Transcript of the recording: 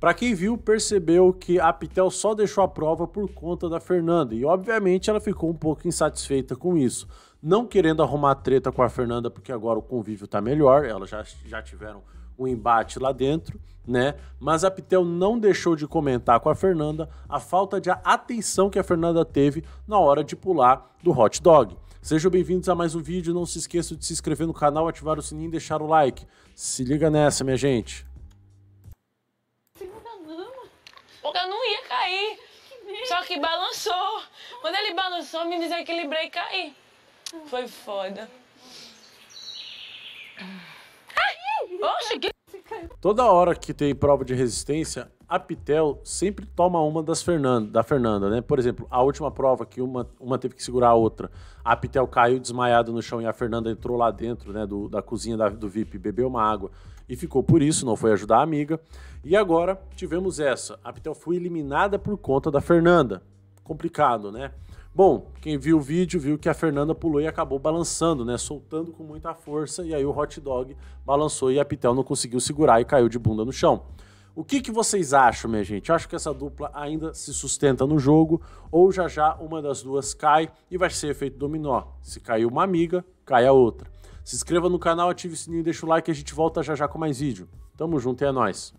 Para quem viu, percebeu que a Pitel só deixou a prova por conta da Fernanda e, obviamente, ela ficou um pouco insatisfeita com isso. Não querendo arrumar treta com a Fernanda, porque agora o convívio está melhor, elas já, já tiveram um embate lá dentro, né? Mas a Pitel não deixou de comentar com a Fernanda a falta de atenção que a Fernanda teve na hora de pular do hot dog. Sejam bem-vindos a mais um vídeo. Não se esqueça de se inscrever no canal, ativar o sininho e deixar o like. Se liga nessa, minha gente. porque eu não ia cair. Só que balançou. Quando ele balançou, me desequilibrei e caí. Foi foda. oxe, que... Toda hora que tem prova de resistência, a Pitel sempre toma uma das Fernanda, da Fernanda, né? Por exemplo, a última prova que uma, uma teve que segurar a outra, a Pitel caiu desmaiada no chão e a Fernanda entrou lá dentro, né, do, da cozinha da, do VIP, bebeu uma água e ficou por isso, não foi ajudar a amiga. E agora tivemos essa, a Pitel foi eliminada por conta da Fernanda. Complicado, né? Bom, quem viu o vídeo viu que a Fernanda pulou e acabou balançando, né? Soltando com muita força e aí o hot dog balançou e a Pitel não conseguiu segurar e caiu de bunda no chão. O que, que vocês acham, minha gente? Acho que essa dupla ainda se sustenta no jogo ou já já uma das duas cai e vai ser efeito dominó. Se caiu uma amiga, cai a outra. Se inscreva no canal, ative o sininho, deixa o like e a gente volta já já com mais vídeo. Tamo junto e é nóis!